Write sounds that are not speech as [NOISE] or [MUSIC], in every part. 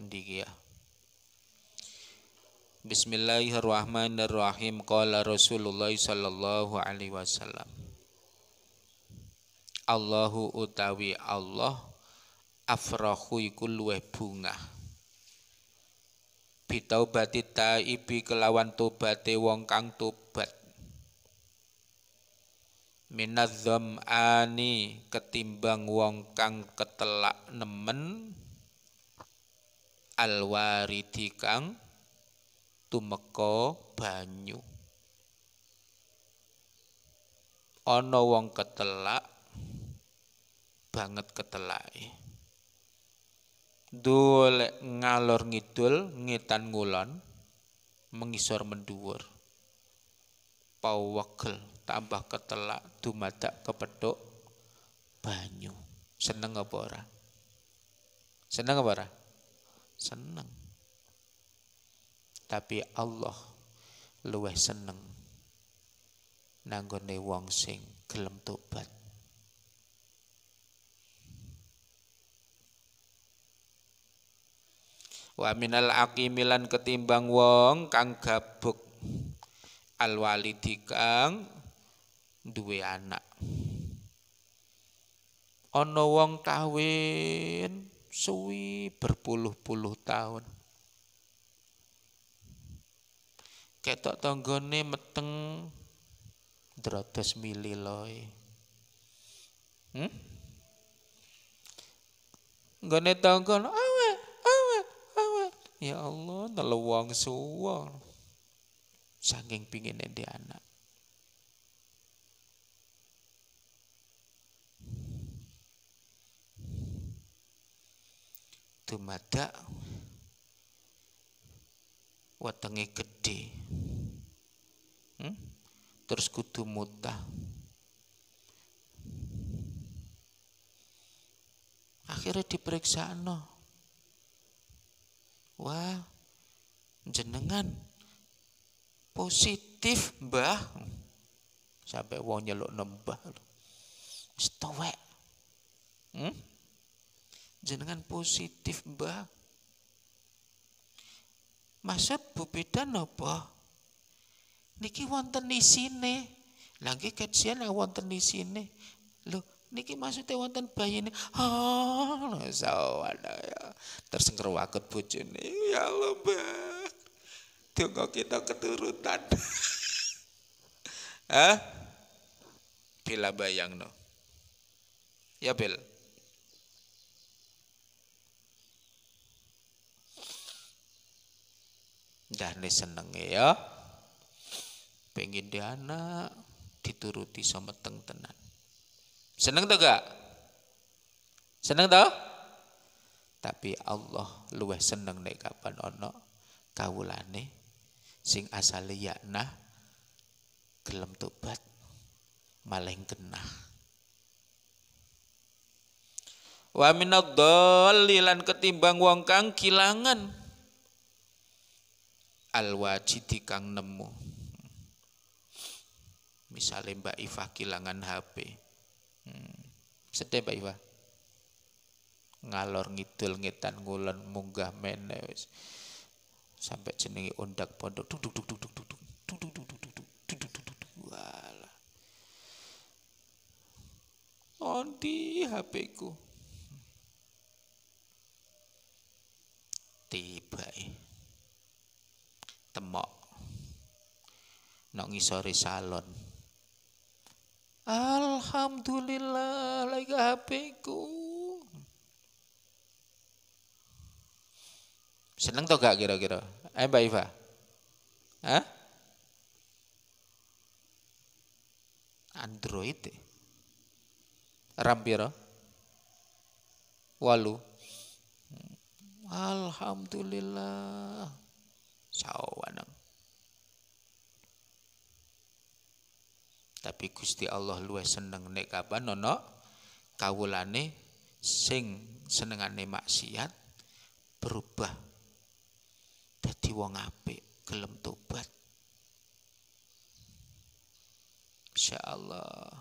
ndiki ya Bismillahirrahmanirrahim qala Rasulullah sallallahu alaihi wasallam Allahu utawi Allah afrahu iku bunga. bungah bitaubati taibi kelawan tobate wong kang tobat minadzam ani ketimbang wong kang ketelak nemen alwaridi kang tumeka banyu ana wong ketelak banget ketelake Dule ngalor ngidul ngetan ngulon mengisor menduur. pawegel tambah ketelak dumadak kepethuk banyu seneng apa ora seneng apa ora seneng tapi Allah luweh seneng nanggone wong sing gelem tobat wa minal aqimilan ketimbang wong kang gabuk alwalidi kang duwe anak ana wong kawin suwi berpuluh-puluh tahun. Ketok tonggone meteng drodos loy. Hmm? Gane tonggon awe, awe, awe. Ya Allah, neluwang suwa. Saking pinginnya di anak. dumadak wetenge gede hmm? terus kudu muta, akhirnya diperiksa no wah jenengan positif mbah sampai wong nyeluk nembah lho hmm? jenengan positif mbah masa beda nopo niki wonten sini, lagi kajian di sini, lo niki maksudnya wonten ini ah, oh sawana ya waket ngrewaket ini ya lo mbah tunggu kita keturutan [LAUGHS] Hah? Bila bayang no. Ya Bel. Dah Dane senenge ya. Pengen dia dituruti sama teng tenan. Seneng tuh gak? Seneng tuh? Tapi Allah luwih seneng nek kapan ono kawulane sing asal asale yakna gelem tobat maleng genah. Wa dolilan ketimbang wong kang kilangan al-wajidi kang nemu misalnya Mbak Iva kehilangan HP hmm. sedih Mbak Iva ngalor ngidul ngetan ngulon munggah mene sampai jenengi undak pondok duduk duduk duduk duduk duduk duduk duduk duduk duduk wala ondi HP ku nang salon. Alhamdulillah lagi HP ku. Seneng toh gak kira-kira? Eh Mbak Iva? Hah? Android deh. Walu. Alhamdulillah. Sawan tapi Gusti Allah luwih seneng nek kapan ana kawulane sing senengane maksiat berubah dadi wong apik gelem tobat insyaallah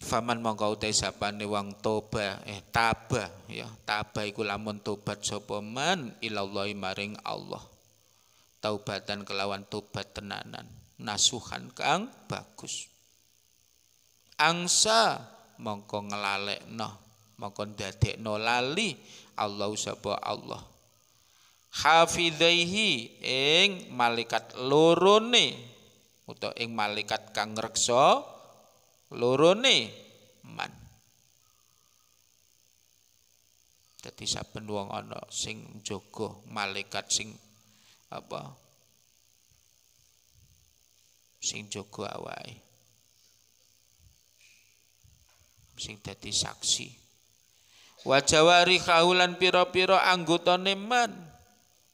Faman mongko utai sapane wang toba eh taba ya taba iku lamun tobat sapa man ilallahi maring Allah taubatan kelawan tobat tenanan nasuhan kang bagus angsa mongko ngelalekno mongko no lali Allah sapa Allah hafidaihi ing malaikat lorone utawa ing malaikat kang ngreksa lorone man jadi saben wong ana sing njaga malaikat sing apa sing jogo awai sing dadi saksi Wajawari jawari kaulan piro pira anggota neman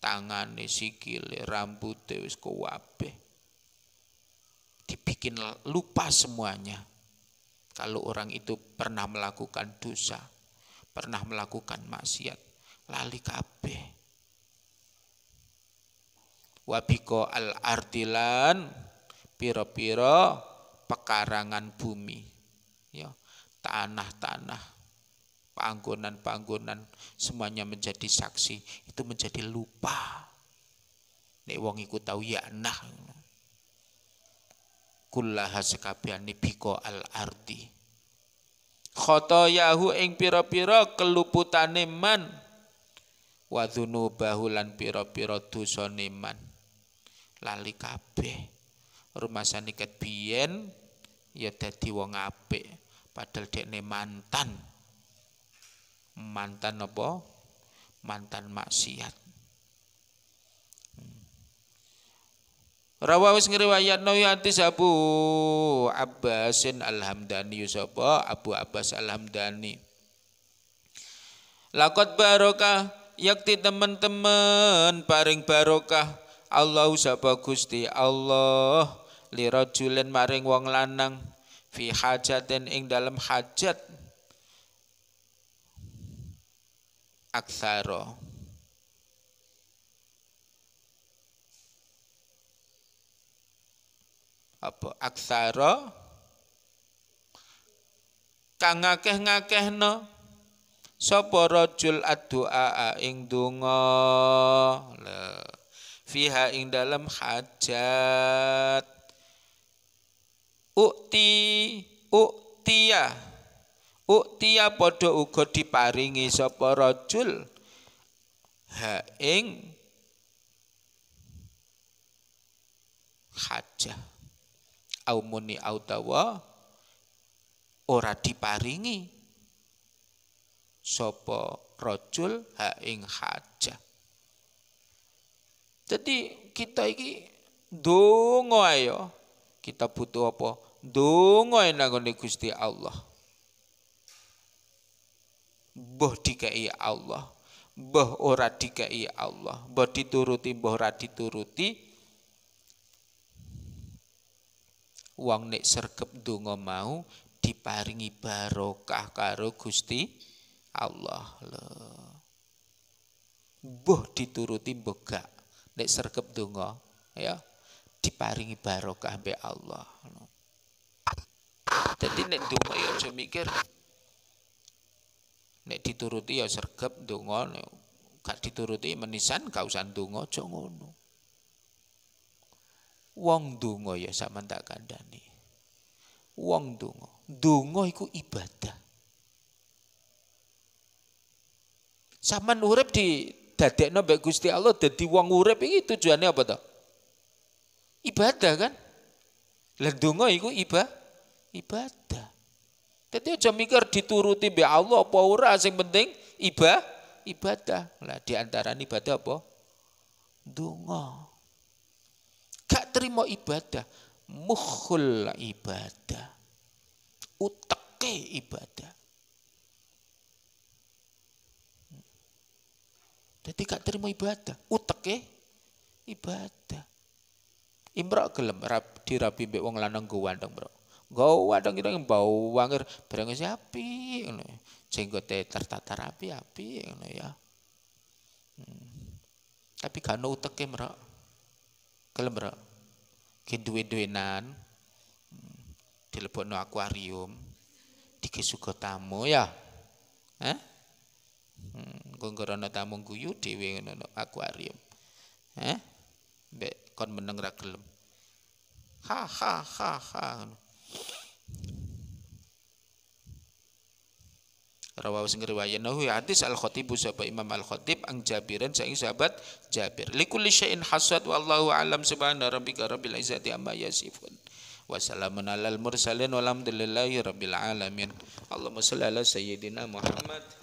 tangane sikile rambute wis kuwabe dibikin lupa semuanya kalau orang itu pernah melakukan dosa pernah melakukan maksiat lali kabeh wabiko al artilan piro-piro pekarangan bumi ya tanah-tanah panggonan-panggonan semuanya menjadi saksi itu menjadi lupa nek wong iku tahu ya nah kullaha sekabehane biko al arti. khotoyahu ing piro piro keluputan man wadunu bahulan piro-piro pira dosane lali kabeh rumah ket bien ya dadi wong apik padahal dekne mantan mantan apa mantan maksiat hmm. Rawa wis ngriwayat no ya, Abu Abbasin alhamdani hamdani ya Abu Abbas alhamdani Lakot barokah yakti teman-teman paring barokah Allah sapa Gusti Allah lirajulen maring wong lanang fi hajatin ing dalam hajat aksara apa aksara kang ngakeh-ngakehno sapa rajul addu'a ing donga fiha ing dalam hajat ukti uktia uktia podo ugo diparingi sopo rajul ha ing hajah au muni autawa ora diparingi sopo rajul ha ing hajah jadi kita ini dungo ayo ya. Kita butuh apa? yang nang Gusti Allah. Boh dikai Allah. boh ora dikai Allah. boh dituruti, boh ora dituruti. Wong nek sergep dungo mau diparingi barokah karo Gusti Allah. Loh. Boh dituruti boh gak nek sergap dungo ya diparingi barokah be Allah. Jadi nek dungo ya aja mikir nek dituruti ya sergap dungo nek gak dituruti menisan kausan usah donga aja Wong dungo ya sama tak kandani. Wong dungo dungo iku ibadah. Saman urip di didadekno mbek Gusti Allah dadi wong urip iki tujuannya apa to? Ibadah kan? Lah donga iku iba ibadah. Dadi aja mikir dituruti mbek Allah apa ora sing penting iba ibadah. Lah di antara ibadah apa? Donga. Gak terima ibadah, mukhul ibadah. Uteke ibadah. Jadi gak terima ibadah. Utek ya. Ibadah. Imra gelem rap, dirapi mbek wong lanang go wandang, Bro. Go wandang kita bau wanger si api ngono. Ya. Jenggote tertata rapi api ngono ya. Hmm. Tapi gak utek ya e, Bro. Gelem, Bro. Ki duinan di Hmm. no akuarium. di suga tamu ya. eh? engko tamu guyu dewi ngono akuarium. eh be kon meneng ra gelem. Ha ha ha ha. Rawahu sing riwayatnahu ya hadis Al Khatib sapa Imam Al Khatib ang Jabiran saing sahabat Jabir. Likulli syai'in hasad wallahu alam subhana rabbika rabbil izzati amma yasifun. wasalamun alal mursalin walhamdulillahi rabbil alamin. Allahumma shalli ala sayyidina Muhammad.